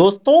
दोस्तों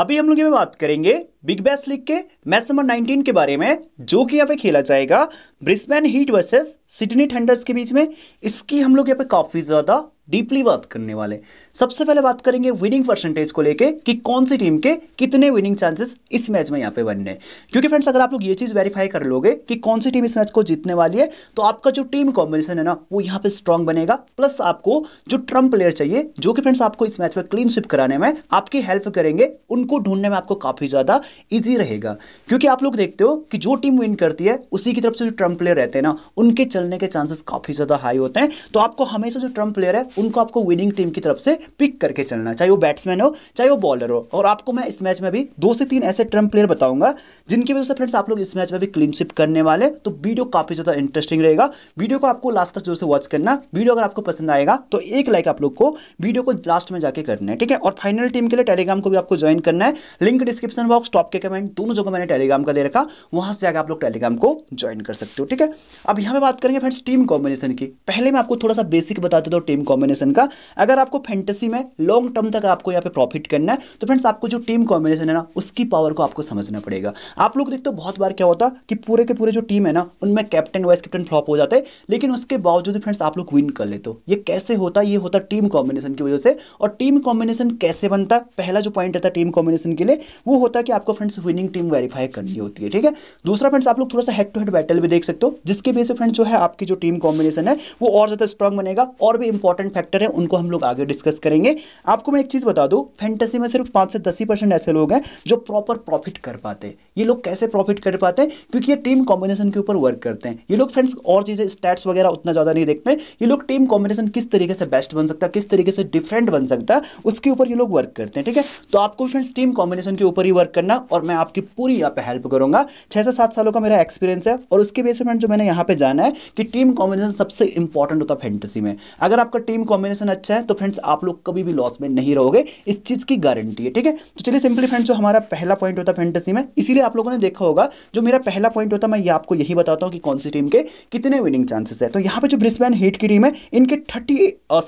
अभी हम लोग ये बात करेंगे बिग बैस लीग के मैच नंबर 19 के बारे में जो कि यहाँ पे खेला जाएगा Brisbane Heat versus Sydney Thunders के बीच में इसकी हम लोग यहाँ पे काफ़ी ज़्यादा डीपली बात करने वाले सबसे पहले बात करेंगे विनिंग परसेंटेज को लेके कि कौन सी टीम के कितने विनिंग चांसेस इस मैच में यहाँ पे बनने क्योंकि फ्रेंड्स अगर आप लोग ये चीज़ वेरीफाई कर लोगे कि कौन सी टीम इस मैच को जीतने वाली है तो आपका जो टीम कॉम्बिनेशन है ना वो यहाँ पे स्ट्रांग बनेगा प्लस आपको जो ट्रम्प प्लेयर चाहिए जो कि फ्रेंड्स आपको इस मैच में क्लीन स्विप कराने में आपकी हेल्प करेंगे उनको ढूंढने में आपको काफ़ी ज़्यादा ईजी रहेगा क्योंकि आप लोग देखते हो कि जो टीम विन करती है उसी की तरफ से जो ट्रम्प प्लेयर रहते हैं ना उनके चलने के चांसेस काफ़ी ज़्यादा हाई होते हैं तो आपको हमेशा जो ट्रम्प प्लेयर है उनको आपको विनिंग टीम की तरफ से पिक करके चलना चाहे वो बैट्समैन हो चाहे वो बॉलर हो और आपको मैं इस मैच में भी दो से तीन ऐसे ट्रम्प प्लेयर बताऊंगा जिनकी वजह से फ्रेंड्स आप लोग इस मैच में भी क्लीन स्विप करने वाले तो वीडियो काफ़ी ज़्यादा इंटरेस्टिंग रहेगा वीडियो को आपको लास्ट तक जो वॉच करना वीडियो अगर आपको पसंद आएगा तो एक लाइक आप लोग को वीडियो को लास्ट में जाके करना है ठीक है और फाइनल टीम के लिए टेलीग्राम को भी आपको ज्वाइन करना है लिंक डिस्क्रिप्शन बॉक्स टॉप के कमेंट दोनों जगह मैंने टेलीग्राम का दे रखा वहां से जाकर आप लोग टेलीग्राम को ज्वाइन कर सकते हो ठीक है अब यहां पर बात करेंगे फ्रेंड्स टीम कॉम्बिनेशन की पहले मैं आपको थोड़ा सा बेसिक बता देता हूँ टीम कॉम्बिनेशन कॉम्बिनेशन का अगर आपको फैंटेसी में लॉन्ग टर्म तक आपको यहाँ पे प्रॉफिट करना है तो फ्रेंड्स आपको जो टीम कॉम्बिनेशन है ना उसकी पावर को आपको समझना पड़ेगा आप लोग देखते हो बहुत बार क्या होता कि पूरे के पूरे जो टीम है ना उनमें कैप्टन वाइस कैप्टन फ्लॉप हो जाते हैं लेकिन उसके बावजूद फ्रेंड्स आप लोग विन कर लेते हो ये कैसे होता ये होता टीम कॉम्बिनेशन की वजह से और टीम कॉम्बिनेशन कैसे बनता पहला जो पॉइंट रहता है टीम कॉम्बिनेशन के लिए वो होता है कि आपको फ्रेंड्स विनिंग टीम वेरीफाई करनी होती है ठीक है दूसरा फ्रेंड्स आप लोग थोड़ा सा हेड टू हेड बैटल भी देख सकते हो जिसके वजह से फ्रेंड्स जो है आपकी जो टीम कॉम्बिनेशन है वो और ज़्यादा स्ट्रॉन्ग बनेगा और भी इंपॉर्टेंट फैक्टर है उनको हम लोग आगे डिस्कस करेंगे आपको मैं एक चीज़ बता दू फैंटेसी में सिर्फ पांच से दस ही परसेंट ऐसे लोग हैं जो प्रॉपर प्रॉफिट कर पाते हैं ये लोग कैसे प्रॉफिट कर पाते हैं क्योंकि ये टीम कॉम्बिनेशन के ऊपर वर्क करते हैं ये लोग फ्रेंड्स और चीज़ें स्टैट्स वगैरह उतना ज़्यादा नहीं देखते ये लोग टीम कॉम्बिनेशन किस तरीके से बेस्ट बन सकता है किस तरीके से डिफरेंट बन सकता है उसके ऊपर ये लोग वर्क करते हैं ठीक है तो आपको फ्रेंड्स टीम कॉम्बिनेशन के ऊपर ही वर्क करना और मैं आपकी पूरी यहाँ पे हेल्प करूंगा छह से सात सालों का मेरा एक्सपीरियंस है और उसके बेस में जो मैंने यहाँ पे जाना है कि टीम कॉम्बिनेशन सबसे इंपॉर्टेंट होता है फैंटेसी में अगर आपका टीम कॉम्बिनेशन अच्छा है तो फ्रेंड्स आप लोग कभी भी लॉस में नहीं रहोगे इस चीज़ की गारंटी है ठीक है तो चलिए सिंपली फ्रेंड्स जो हमारा पहला पॉइंट होता है फेंटेसी में इसीलिए आप लोगों ने देखा होगा जो मेरा पहला पॉइंट होता है मैं ये आपको यही बताता हूँ कि कौन सी टीम के कितने विनिंग चांसेस है तो यहाँ पर जो ब्रिस्बैन हीट की टीम है इनके थर्टी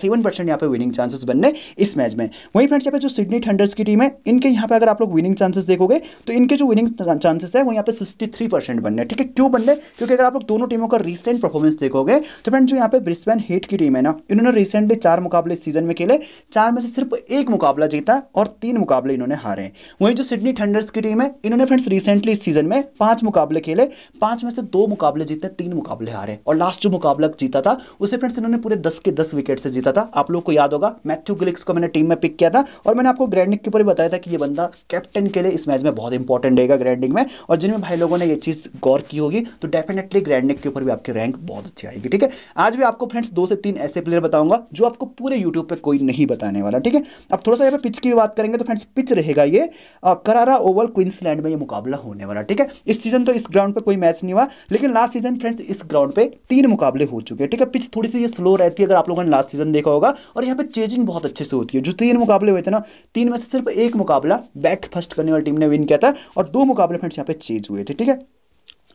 सेवन परसेंट यहाँ पे विनिंग चांसेस बनने इस मैच में वहीं फ्रेंड्स यहाँ पे जो सिडनी थंडर्स की टीम है इनके यहाँ पे अगर आप लोग विनिंग चांसेस देखोगे तो इनके जो विनिंग चांसेस है वो यहाँ पे सिक्सटी थ्री परसेंट बनने ठीक है क्यों बनने क्योंकि अगर आप लोग दोनों टीमों का रिसेंट परफॉर्मेंस देखोगे तो फ्रेंड जो यहाँ पे ब्रिस्बैन हीट की टीम है ना इन्होंने रिसेंट वनडे चार मुकाबले सीजन में खेले चार में से सिर्फ एक मुकाबला जीता और तीन मुकाबले इन्होंने हारे वहीं जो सिडनी थंडर्स की टीम है इन्होंने फ्रेंड्स रिसेंटली इस सीजन में पांच मुकाबले खेले पांच में से दो मुकाबले जीते तीन मुकाबले हारे और लास्ट जो मुकाबला जीता था उसे फ्रेंड्स इन्होंने पूरे दस के दस विकेट से जीता था आप लोग को याद होगा मैथ्यू गिलिक्स को मैंने टीम में पिक किया था और मैंने आपको ग्रैंडिंग के ऊपर भी बताया था कि यह बंदा कैप्टन के लिए इस मैच में बहुत इंपॉर्टेंट रहेगा ग्रैंडिंग में और जिनमें भाई लोगों ने यह चीज़ गौर की होगी तो डेफिनेटली ग्रैंडिंग के ऊपर भी आपकी रैंक बहुत अच्छी आएगी ठीक है आज भी आपको फ्रेंड्स दो से तीन ऐसे प्लेयर बताऊंगा जो आपको पूरे यूट्यूब पर कोई नहीं बताने वाला ठीक है अब थोड़ा सा यहाँ पे पिच की बात करेंगे तो फ्रेंड्स पिच रहेगा ये आ, करारा ओवल क्वींसलैंड में ये मुकाबला होने वाला ठीक है इस सीजन तो इस ग्राउंड पर कोई मैच नहीं हुआ लेकिन लास्ट सीजन फ्रेंड्स इस ग्राउंड पर तीन मुकाबले हो चुके हैं ठीक है पिच थोड़ी सी ये स्लो रहती है अगर आप लोगों ने लास्ट सीजन देखा होगा और यहाँ पर चेजिंग बहुत अच्छे से होती है जो तीन मुकाबले हुए थे ना तीन में से सिर्फ एक मुकाबला बैट फर्स्ट करने वाली टीम ने विन किया था और दो मुकाबले फ्रेंड्स यहाँ पे चेज हुए थे ठीक है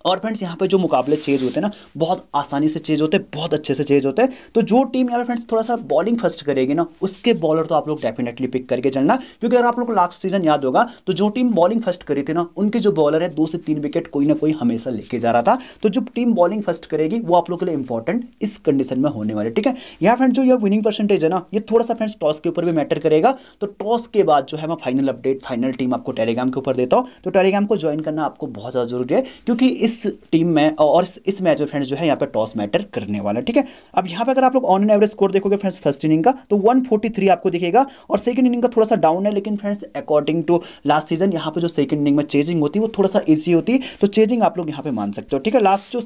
और फ्रेंड्स यहाँ पे जो मुकाबले चेंज होते हैं ना बहुत आसानी से चेंज होते हैं बहुत अच्छे से चेंज होते हैं तो जो टीम यहाँ पर फ्रेंड्स थोड़ा सा बॉलिंग फर्स्ट करेगी ना उसके बॉलर तो आप लोग डेफिनेटली पिक करके चलना क्योंकि अगर आप लोग लास्ट सीजन याद होगा तो जो टीम बॉलिंग फर्स्ट करी थी ना उनके जो बॉलर है दो से तीन विकेट कोई ना कोई हमेशा लेके जा रहा था तो जो टीम बॉलिंग फर्स्ट करेगी वो आप लोग के लिए इंपॉर्टेंट इस कंडीशन में होने वाले ठीक है यहाँ फ्रेंड जो ये विनिंग परसेंटेज है ना ये थोड़ा सा फ्रेंड्स टॉस के ऊपर भी मैटर करेगा तो टॉस के बाद जो है मैं फाइनल अपडेट फाइनल टीम आपको टेलीग्राम के ऊपर देता हूँ तो टेलीग्राम को ज्वाइन करना आपको बहुत ज़्यादा जरूरी है क्योंकि इस इस टीम में और इस, मैच में फ्रेंड्स जो है यहाँ पर टॉस मैटर करने वाला है ठीक है अब यहाँ पर अगर आप लोग ऑन एंड एवरेज स्कोर देखोगे फ्रेंड्स फर्स्ट इनिंग का तो 143 आपको दिखेगा और सेकंड इनिंग का थोड़ा सा डाउन है लेकिन friends according to last season यहाँ पर जो सेकंड इनिंग में चेजिंग होती है वो थोड़ा सा ईजी होती है तो चेजिंग आप लोग यहाँ पर मान सकते हो ठीक है लास्ट जो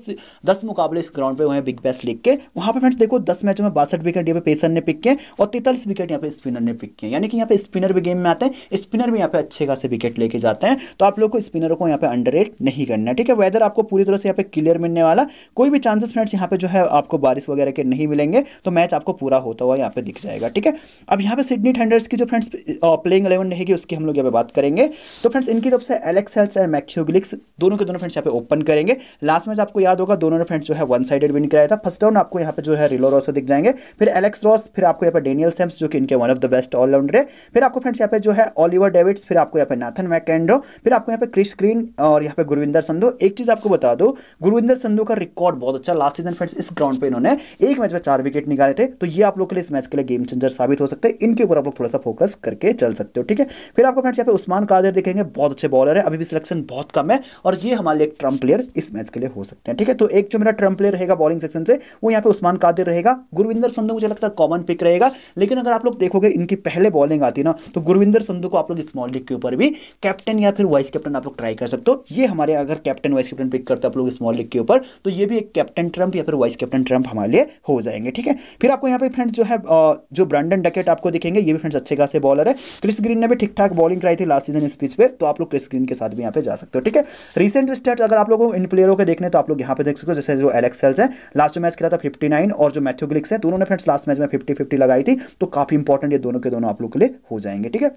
दस मुकाबले इस ग्राउंड पर हुए हैं बिग बैस लीग के वहाँ पर फ्रेंड्स देखो दस मैचों में बासठ विकेट यहाँ पर पेसर ने पिक किए और तैतालीस विकेट यहाँ पर स्पिनर ने पिक किए यानी कि यहाँ पर स्पिनर भी गेम में आते हैं स्पिनर भी यहाँ पर अच्छे खासे विकेट लेके जाते हैं तो आप लोग को स्पिनर को यहाँ पर अंडर नहीं करना है ठीक है वेदर आप आपको पूरी तरह से यहाँ पे क्लियर मिलने वाला कोई भी चांसेस फ्रेंड्स यहाँ पे जो है आपको बारिश वगैरह के नहीं मिलेंगे तो मैच आपको पूरा होता हुआ यहाँ पे दिख जाएगा ठीक है अब यहाँ पे सिडनी थंडर्स की जो फ्रेंड्स प्लेइंग इलेवन रहेगी उसकी हम लोग यहाँ पे बात करेंगे तो फ्रेंड्स इनकी तरफ से एलेक्स हेल्स एंड मैक्सोगिलिक्स दोनों के दोनों फ्रेंड्स यहाँ पे ओपन करेंगे लास्ट मैच आपको याद होगा दोनों ने फ्रेंड्स जो है वन साइडेड विन कराया था फर्स्ट राउंड आपको यहाँ पे जो है रिलो रॉसो दिख जाएंगे फिर एलेक्स रॉस फिर आपको यहाँ पर डेनियल सेम्स जो कि इनके one of the best allrounder है फिर आपको फ्रेंड्स यहाँ पे जो है ऑलिवर डेविड्स फिर आपको यहाँ पे नाथन मैकेंड्रो फिर आपको यहाँ पे क्रिस ग्रीन और यहाँ पे गुरविंदर संधू एक चीज आपको आपको बता दो गुरविंदर संधु का रिकॉर्ड बहुत अच्छा लास्ट सीजन फ्रेंड्स इस ग्राउंड पे इन्होंने एक मैच में चार विकेट निकाले थे तो ये आप लोग के लिए इस मैच के लिए गेम चेंजर साबित हो सकते हैं इनके ऊपर आप लोग थोड़ा सा फोकस करके चल सकते हो ठीक है फिर आपको फ्रेंड्स यहाँ पे उस्मान कादर देखेंगे बहुत अच्छे बॉलर है अभी भी सिलेक्शन बहुत कम है और ये हमारे लिए ट्रम्प प्लेयर इस मैच के लिए हो सकते हैं ठीक है तो एक जो मेरा ट्रम्प प्लेयर रहेगा बॉलिंग सेक्शन से वो यहाँ पे उस्मान कादिर रहेगा गुरविंदर संधु मुझे लगता है कॉमन पिक रहेगा लेकिन अगर आप लोग देखोगे इनकी पहले बॉलिंग आती ना तो गुरविंदर संधु को आप लोग स्मॉल लीग के ऊपर भी कैप्टन या फिर वाइस कैप्टन आप लोग ट्राई कर सकते हो ये हमारे अगर कैप्टन वाइस कैप्टन पिक करते हैं आप लोग स्मॉल लिख के ऊपर तो ये भी एक कैप्टन ट्रंप या फिर वाइस कैप्टन ट्रंप हमारे लिए हो जाएंगे ठीक है फिर आपको यहाँ पे फ्रेंड्स जो है जो ब्रांडन डकेट आपको दिखेंगे ये भी फ्रेंड्स अच्छे खासे बॉलर है क्रिस ग्रीन ने भी ठीक ठाक बॉलिंग कराई थी लास्ट सीजन इस पिच पे तो आप लोग क्रिस ग्रीन के साथ भी यहाँ पे जा सकते हो ठीक है रिसेंट स्टेट अगर आप लोगों इन प्लेयरों के देखने तो आप लोग यहाँ पे देख सकते हो जैसे जो एलेक्स है लास्ट मैच खेला था फिफ्टी और जो मैथ्यू ग्लिक्स है दोनों ने फ्रेंड्स लास्ट मैच में फिफ्टी फिफ्टी लगाई थी तो काफी इंपॉर्टेंट ये दोनों के दोनों आप लोग के लिए हो जाएंगे ठीक है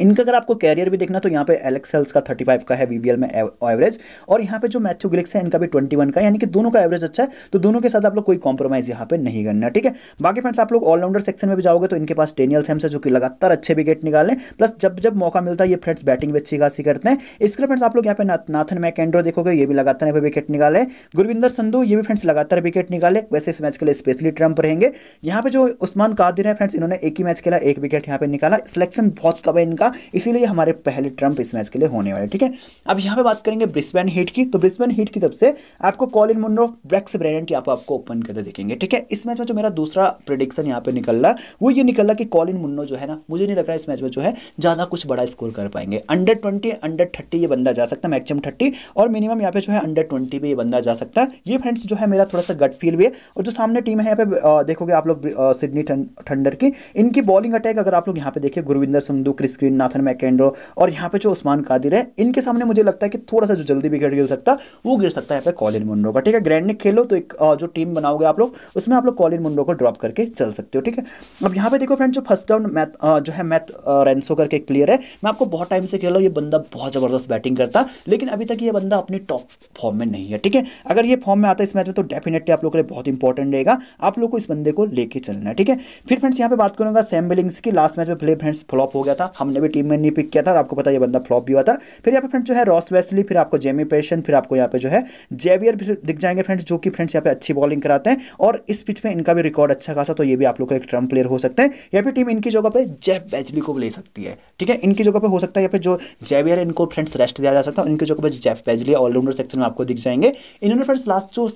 इनका अगर आपको कैरियर भी देखना तो यहाँ पे एलेक्स हेल्स का 35 का है वीबीएल में एवरेज और यहाँ पे जो मैथ्यू ग्लिक्स है इनका भी 21 का यानी कि दोनों का एवरेज अच्छा है तो दोनों के साथ आप लोग कोई कॉम्प्रोमाइज यहाँ पे नहीं करना ठीक है बाकी फ्रेंड्स आप लोग ऑलराउंडर सेक्शन में भी जाओगे तो इनके पास टेनियल सैम्स है जो कि लगातार अच्छे विकेट निकालें प्लस जब जब मौका मिलता है ये फ्रेंड्स बैटिंग भी अच्छी खासी करते हैं इसके फ्रेंड्स आप लोग यहाँ पे नाथन मैकेंड्रो देखोगे ये भी लगातार यहाँ पे विकेट निकाले गुरविंदर संधु ये भी फ्रेंड्स लगातार विकेट निकाले वैसे इस मैच के लिए स्पेशली ट्रम्प रहेंगे यहाँ पे जो उस्मान कादिर है फ्रेंड्स इन्होंने एक ही मैच खेला एक विकेट यहाँ पे निकाला सिलेक्शन बहुत कम है इनका था इसीलिए हमारे पहले ट्रंप इस मैच के लिए होने वाले ठीक है अब यहाँ पे बात करेंगे ब्रिस्बेन हीट की तो ब्रिस्बेन हीट की तरफ से आपको कॉलिन मुंडो ब्रेक्स ब्रेडेंट यहाँ पर आपको ओपन करते देखेंगे ठीक है इस मैच में जो मेरा दूसरा प्रोडिक्शन यहाँ पे निकल रहा वो ये निकल रहा कि कॉलिन मुन्नो जो है ना मुझे नहीं लग रहा इस मैच में जो है ज़्यादा कुछ बड़ा स्कोर कर पाएंगे अंडर ट्वेंटी अंडर थर्टी ये बंदा जा सकता है मैक्सिमम थर्टी और मिनिमम यहाँ पे जो है अंडर ट्वेंटी भी ये बंदा जा सकता है ये फ्रेंड्स जो है मेरा थोड़ा सा गट फील भी है और जो सामने टीम है यहाँ पे देखोगे आप लोग सिडनी थंडर की इनकी बॉलिंग अटैक अगर आप लोग यहाँ पे देखिए Gurvinder Sandhu Chris Green Nathan McAndrew और यहाँ पे जो उस्मान कादिर है इनके सामने मुझे लगता है कि थोड़ा सा जो जल्दी विकेट गिर सकता वो गिर सकता है यहाँ पे कॉलिन मुंडो का ठीक है ग्रैंड ने खेलो तो एक जो टीम बनाओगे आप लोग उसमें आप लोग कॉलिन मुंडो को ड्रॉप करके चल सकते हो ठीक है अब यहाँ पे देखो फ्रेंड जो फर्स्ट डाउन मैथ जो है मैथ रेंसो करके एक प्लेयर है मैं आपको बहुत टाइम से खेल रहा ये बंदा बहुत ज़बरदस्त बैटिंग करता लेकिन अभी तक ये बंदा अपनी टॉप फॉर्म में नहीं है ठीक है अगर ये फॉर्म में आता है इस मैच में तो डेफिनेटली आप लोग के लिए बहुत इंपॉर्टेंट रहेगा आप लोग को इस बंदे को लेके चलना है ठीक है फिर फ्रेंड्स यहाँ पे बात करूंगा सैम बिलिंग्स की लास्ट मैच में प्ले फ्रेंड्स फ्लॉप हो गया था हमने पहले भी टीम में नहीं पिक किया था और आपको पता ये बंदा फ्लॉप भी हुआ था फिर यहाँ पे फ्रेंड जो है रॉस वेस्ली फिर आपको जेमी पेशन फिर आपको यहाँ पे जो है जेवियर भी दिख जाएंगे फ्रेंड्स जो कि फ्रेंड्स यहाँ पे अच्छी बॉलिंग कराते हैं और इस पिच में इनका भी रिकॉर्ड अच्छा खासा तो ये भी आप लोग का एक ट्रम्प प्लेयर हो सकते हैं या फिर टीम इनकी जगह पर जेफ बेजली को ले सकती है ठीक है इनकी जगह पर हो सकता है या फिर जो जेवियर है इनको फ्रेंड्स रेस्ट दिया जा सकता है इनकी जगह पर जेफ बेजली ऑलराउंडर सेक्शन में आपको दिख जाएंगे इन्होंने फ्रेंड्स लास्ट जो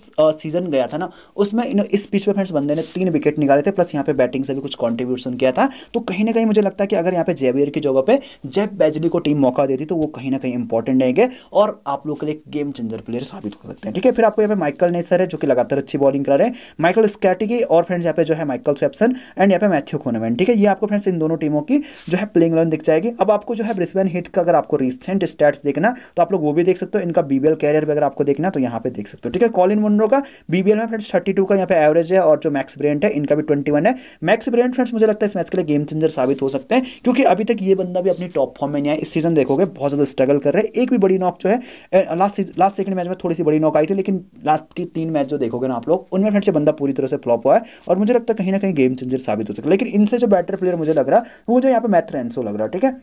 सीजन गया था ना उसमें इस पिच में फ्रेंड्स बंदे ने तीन विकेट निकाले थे प्लस यहाँ पे बैटिंग से भी कुछ कॉन्ट्रीब्यूशन किया था तो कहीं ना कहीं मुझे लगता है कि अगर यहाँ पे जेवियर की जगह जगह पे जेफ बैजनी को टीम मौका देती तो वो कहीं ना कहीं इंपॉर्टेंट रहेंगे और आप लोग के लिए गेम चेंजर प्लेयर साबित हो सकते हैं ठीक है फिर आपको यहाँ पे माइकल नेसर है जो कि लगातार अच्छी बॉलिंग करा रहे हैं माइकल स्कैटिगी और फ्रेंड्स यहाँ पे जो है माइकल स्वैप्सन एंड यहाँ पे मैथ्यू खोनमैन ठीक है ये आपको फ्रेंड्स इन दोनों टीमों की जो है प्लेइंग इलेवन दिख जाएगी अब आपको जो है ब्रिस्बेन हिट का अगर आपको रिसेंट स्टैट्स देखना तो आप लोग वो भी देख सकते हो इनका बीबीएल कैरियर भी अगर आपको देखना तो यहाँ पे देख सकते हो ठीक है कॉलिन मुंड्रो का बीबीएल में फ्रेंड्स थर्टी का यहाँ पे एवरेज है और जो मैक्स ब्रेंट है इनका भी ट्वेंटी है मैक्स ब्रेंट फ्रेंड्स मुझे लगता है इस मैच के लिए गेम चेंजर साबित हो सकते हैं क्योंकि अभी तक ये बंदा भी अपनी टॉप फॉर्म में नहीं आया इस सीजन देखोगे बहुत ज़्यादा स्ट्रगल कर रहे हैं एक भी बड़ी नॉक जो है लास्ट लास्ट सेकंड मैच में थोड़ी सी बड़ी नॉक आई थी लेकिन लास्ट की तीन मैच जो देखोगे ना आप लोग उनमें फिर से बंदा पूरी तरह से फ्लॉप हुआ है और मुझे लगता है कहीं ना कहीं गेम चेंजर साबित हो सकता है लेकिन इनसे जो बेटर प्लेयर मुझे लग रहा है वो जो यहाँ पे मैथ्रेंसो लग रहा है ठीक है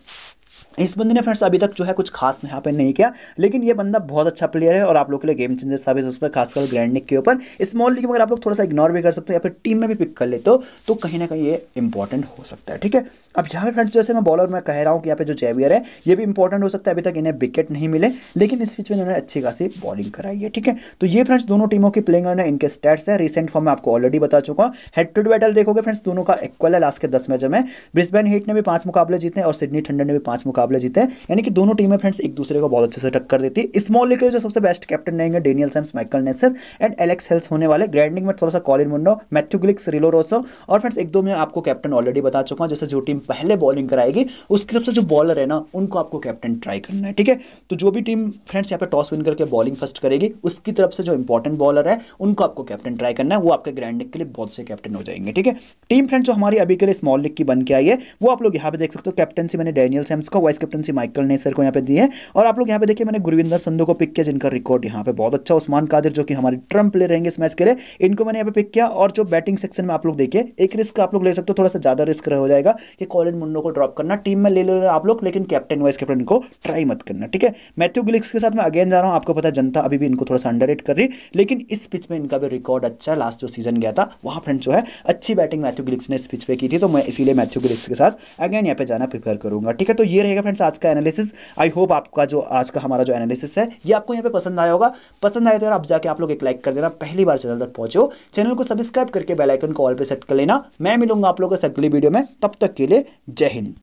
इस बंदे ने फ्रेंड्स अभी तक जो है कुछ खास यहाँ पे नहीं किया लेकिन ये बंदा बहुत अच्छा प्लेयर है और आप लोग के लिए गेम चेंजर साबित हो सकता है खासकर ग्रैंड निक के ऊपर स्मॉल लीग में अगर आप लोग थोड़ा सा इग्नोर भी कर सकते हैं या फिर टीम में भी पिक कर लेते हो तो कहीं ना कहीं ये इंपॉर्टेंट हो सकता है ठीक है अब यहाँ पर फ्रेंड्स जैसे मैं बॉलर में कह रहा हूँ कि यहाँ पे जो जेवियर है ये भी इंपॉर्टेंट हो सकता है अभी तक इन्हें विकेट नहीं मिले लेकिन इस बीच में इन्होंने अच्छी खासी बॉलिंग कराई है ठीक है तो ये फ्रेंड्स दोनों टीमों की प्लेंग इनके स्टैट्स है रिसेंट फॉर्म में आपको ऑलरेडी बता चुका हूँ हेड टू बैटल देखोगे फ्रेंड्स दोनों का इक्वल है लास्ट के दस मैच में ब्रिस्बेन हीट ने भी पांच मुकाबले जीते और सिडनी ठंडर ने भी पांच मुकाबले मुकाबले जीते हैं यानी कि दोनों टीमें फ्रेंड्स एक दूसरे को बहुत अच्छे से टक्कर देती है स्मॉल लीग के जो सबसे बेस्ट कैप्टन रहेंगे Daniel Sams Michael Neser and Alex Hales होने वाले ग्रैंडिंग में थोड़ा सा Colin Munro Matthew Glicks Rilee Rossouw और फ्रेंड्स एक दो मैं आपको कैप्टन ऑलरेडी बता चुका हूँ जैसे जो टीम पहले बॉलिंग कराएगी उसकी सबसे जो बॉलर है ना उनको आपको कैप्टन ट्राई करना है ठीक है तो जो भी टीम फ्रेंड्स यहाँ पे टॉस विन करके बॉलिंग फर्स्ट करेगी उसकी तरफ से जो इंपॉर्टेंट बॉलर है उनको आपको कैप्टन ट्राई करना है वो आपके ग्रैंडिंग के लिए बहुत से कैप्टन हो जाएंगे ठीक है टीम फ्रेंड्स जो हमारी अभी के लिए स्मॉल लीग की बन के आई है वो आप लोग यहाँ पे देख सकते हो कैप्टनसी मैंने डेनियल सैम्स को वाइस कैप्टनसी माइकल नेसर को यहाँ पे दी है और आप लोग यहाँ पे देखिए मैंने गुरविंदर संधू को पिक किया जिनका रिकॉर्ड यहाँ पे बहुत अच्छा उस्मान कादिर जो कि हमारे ट्रम प्लेयर रहेंगे इस मैच के लिए इनको मैंने यहाँ पे पिक किया और जो बैटिंग सेक्शन में आप लोग देखिए एक रिस्क आप लोग ले सकते हो थोड़ा सा ज़्यादा रिस्क हो जाएगा कि कॉलिन मुन्नो को ड्रॉप करना टीम में ले लो आप लोग लेकिन कैप्टन वाइस कैप्टन को ट्राई मत करना ठीक है मैथ्यू गिलिक्स के साथ मैं अगेन जा रहा हूँ आपको पता जनता अभी भी इनको थोड़ा सा अंडर कर रही लेकिन इस पिच में इनका भी रिकॉर्ड अच्छा लास्ट जो सीजन गया था वहाँ फ्रेंड जो है अच्छी बैटिंग मैथ्यू गिलिक्स ने इस पिच पर की थी तो मैं इसीलिए मैथ्यू गिलिक्स के साथ अगेन यहाँ पे जाना प्रिफेयर करूंगा ठीक है तो ये रहेगा गया फ्रेंड्स आज का एनालिसिस आई होप आपका जो आज का हमारा जो एनालिसिस है ये आपको यहाँ पे पसंद आया होगा पसंद आया तो यार आप जाके आप लोग एक लाइक कर देना पहली बार चैनल तक पहुंचो चैनल को सब्सक्राइब करके बेलाइकन को ऑल पर सेट कर लेना मैं मिलूंगा आप लोगों से अगली वीडियो में तब तक के लिए जय हिंद